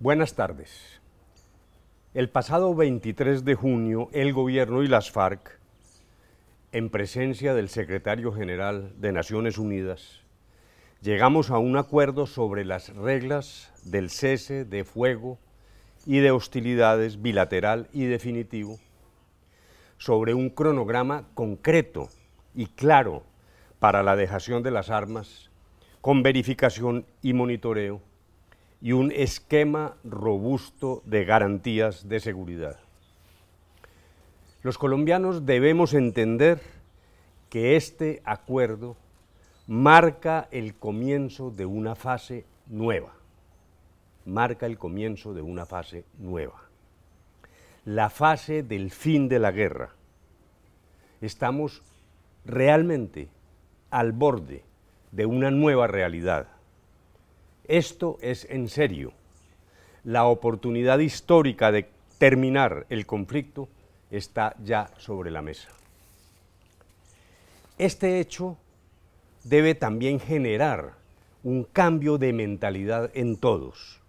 Buenas tardes. El pasado 23 de junio, el gobierno y las FARC, en presencia del secretario general de Naciones Unidas, llegamos a un acuerdo sobre las reglas del cese de fuego y de hostilidades bilateral y definitivo, sobre un cronograma concreto y claro para la dejación de las armas, con verificación y monitoreo, y un esquema robusto de garantías de seguridad. Los colombianos debemos entender que este acuerdo marca el comienzo de una fase nueva, marca el comienzo de una fase nueva, la fase del fin de la guerra. Estamos realmente al borde de una nueva realidad esto es en serio. La oportunidad histórica de terminar el conflicto está ya sobre la mesa. Este hecho debe también generar un cambio de mentalidad en todos.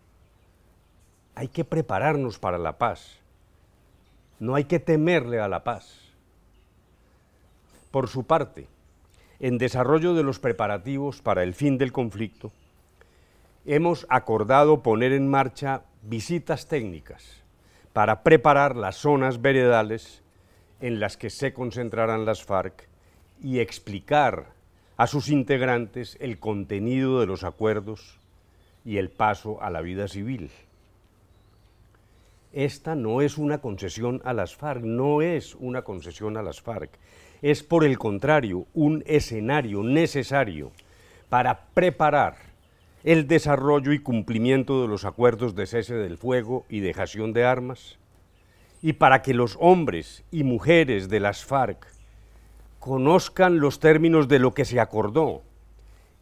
Hay que prepararnos para la paz. No hay que temerle a la paz. Por su parte, en desarrollo de los preparativos para el fin del conflicto, hemos acordado poner en marcha visitas técnicas para preparar las zonas veredales en las que se concentrarán las FARC y explicar a sus integrantes el contenido de los acuerdos y el paso a la vida civil. Esta no es una concesión a las FARC, no es una concesión a las FARC. Es por el contrario un escenario necesario para preparar el desarrollo y cumplimiento de los acuerdos de cese del fuego y dejación de armas, y para que los hombres y mujeres de las FARC conozcan los términos de lo que se acordó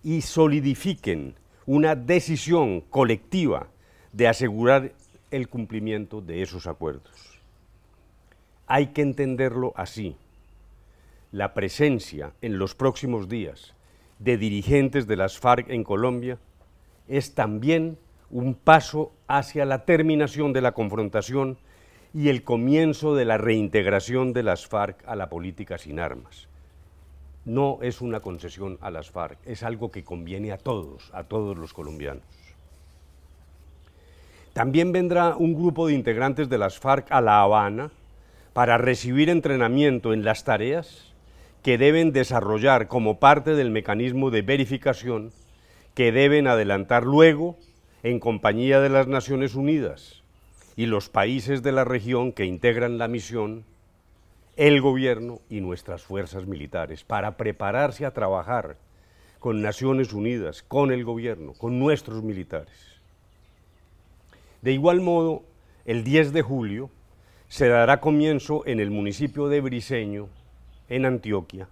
y solidifiquen una decisión colectiva de asegurar el cumplimiento de esos acuerdos. Hay que entenderlo así. La presencia en los próximos días de dirigentes de las FARC en Colombia es también un paso hacia la terminación de la confrontación y el comienzo de la reintegración de las FARC a la política sin armas. No es una concesión a las FARC, es algo que conviene a todos, a todos los colombianos. También vendrá un grupo de integrantes de las FARC a La Habana para recibir entrenamiento en las tareas que deben desarrollar como parte del mecanismo de verificación que deben adelantar luego en compañía de las Naciones Unidas y los países de la región que integran la misión, el gobierno y nuestras fuerzas militares, para prepararse a trabajar con Naciones Unidas, con el gobierno, con nuestros militares. De igual modo, el 10 de julio se dará comienzo en el municipio de Briseño, en Antioquia,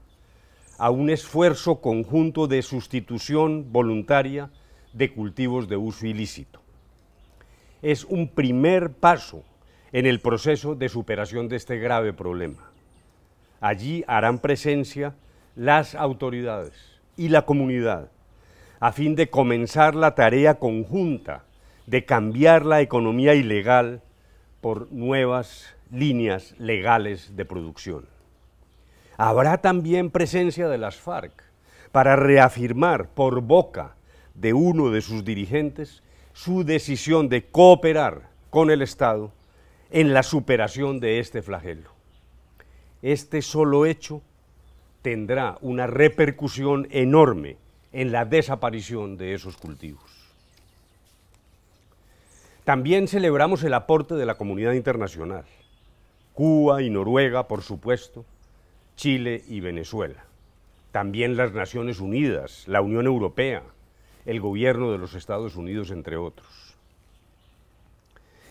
a un esfuerzo conjunto de sustitución voluntaria de cultivos de uso ilícito. Es un primer paso en el proceso de superación de este grave problema. Allí harán presencia las autoridades y la comunidad a fin de comenzar la tarea conjunta de cambiar la economía ilegal por nuevas líneas legales de producción. Habrá también presencia de las FARC para reafirmar por boca de uno de sus dirigentes su decisión de cooperar con el Estado en la superación de este flagelo. Este solo hecho tendrá una repercusión enorme en la desaparición de esos cultivos. También celebramos el aporte de la comunidad internacional. Cuba y Noruega, por supuesto, Chile y Venezuela. También las Naciones Unidas, la Unión Europea, el gobierno de los Estados Unidos, entre otros.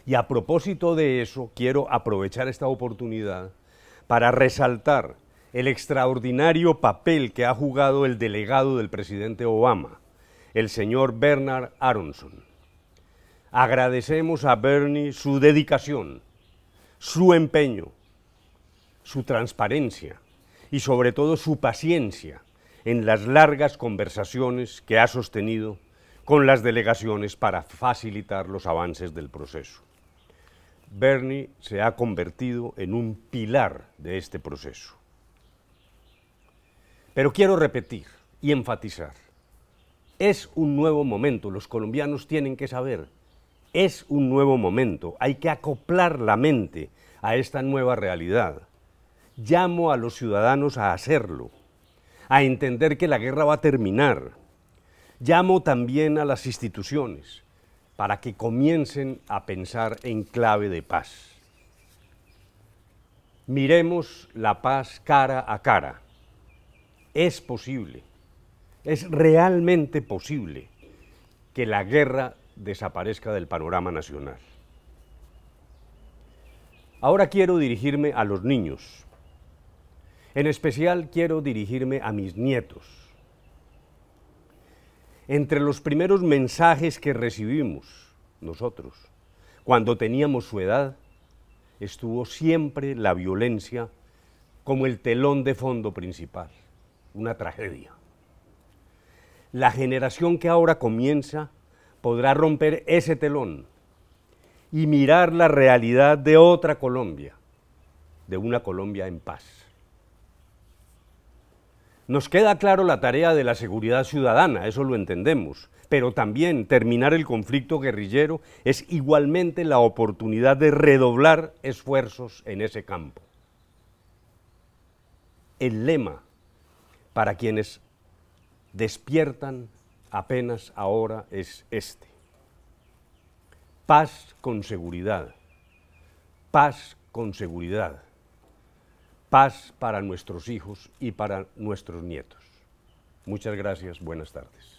Y a propósito de eso, quiero aprovechar esta oportunidad para resaltar el extraordinario papel que ha jugado el delegado del presidente Obama, el señor Bernard Aronson. Agradecemos a Bernie su dedicación, su empeño, su transparencia y sobre todo su paciencia en las largas conversaciones que ha sostenido con las delegaciones para facilitar los avances del proceso. Bernie se ha convertido en un pilar de este proceso. Pero quiero repetir y enfatizar, es un nuevo momento, los colombianos tienen que saber, es un nuevo momento, hay que acoplar la mente a esta nueva realidad llamo a los ciudadanos a hacerlo, a entender que la guerra va a terminar. Llamo también a las instituciones para que comiencen a pensar en clave de paz. Miremos la paz cara a cara. Es posible, es realmente posible que la guerra desaparezca del panorama nacional. Ahora quiero dirigirme a los niños, en especial quiero dirigirme a mis nietos. Entre los primeros mensajes que recibimos nosotros, cuando teníamos su edad, estuvo siempre la violencia como el telón de fondo principal, una tragedia. La generación que ahora comienza podrá romper ese telón y mirar la realidad de otra Colombia, de una Colombia en paz. Nos queda claro la tarea de la seguridad ciudadana, eso lo entendemos, pero también terminar el conflicto guerrillero es igualmente la oportunidad de redoblar esfuerzos en ese campo. El lema para quienes despiertan apenas ahora es este. Paz con seguridad. Paz con seguridad paz para nuestros hijos y para nuestros nietos. Muchas gracias, buenas tardes.